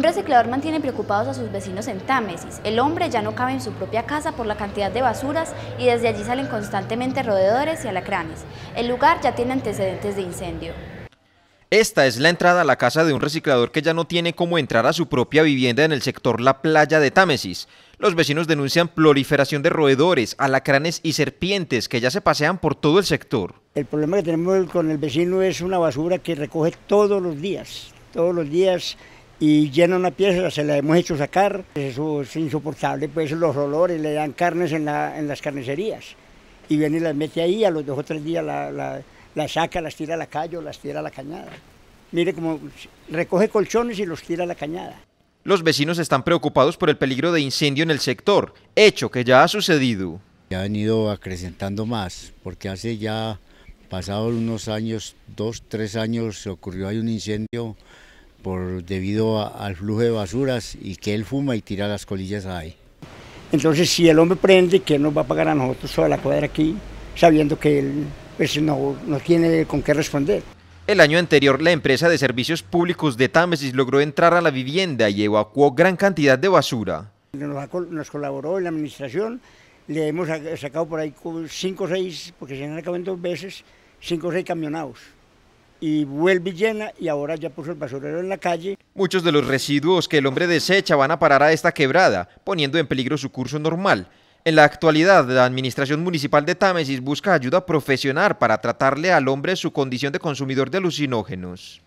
Un reciclador mantiene preocupados a sus vecinos en Támesis. El hombre ya no cabe en su propia casa por la cantidad de basuras y desde allí salen constantemente roedores y alacranes. El lugar ya tiene antecedentes de incendio. Esta es la entrada a la casa de un reciclador que ya no tiene cómo entrar a su propia vivienda en el sector La Playa de Támesis. Los vecinos denuncian proliferación de roedores, alacranes y serpientes que ya se pasean por todo el sector. El problema que tenemos con el vecino es una basura que recoge todos los días, todos los días y llena una pieza, se la hemos hecho sacar. Eso es insoportable, pues los olores, le dan carnes en, la, en las carnicerías y viene y las mete ahí, a los dos o tres días la, la, saca, las tira a la calle o las tira a la cañada. Mire como recoge colchones y los tira a la cañada. Los vecinos están preocupados por el peligro de incendio en el sector, hecho que ya ha sucedido. Ha venido acrecentando más, porque hace ya pasados unos años, dos, tres años, ocurrió ahí un incendio por debido al flujo de basuras y que él fuma y tira las colillas ahí. Entonces, si el hombre prende, ¿qué nos va a pagar a nosotros toda la cuadra aquí, sabiendo que él pues, no, tiene con qué responder? El año anterior, la empresa de servicios públicos de Támesis logró entrar a la vivienda y evacuó gran cantidad de basura. Nos, colaboró la administración, le hemos sacado por ahí cinco o seis, porque se han acabado dos veces, cinco o seis camionados y vuelve llena y ahora ya puso el basurero en la calle. Muchos de los residuos que el hombre desecha van a parar a esta quebrada, poniendo en peligro su curso normal. En la actualidad, la Administración Municipal de Támesis busca ayuda profesional para tratarle al hombre su condición de consumidor de alucinógenos.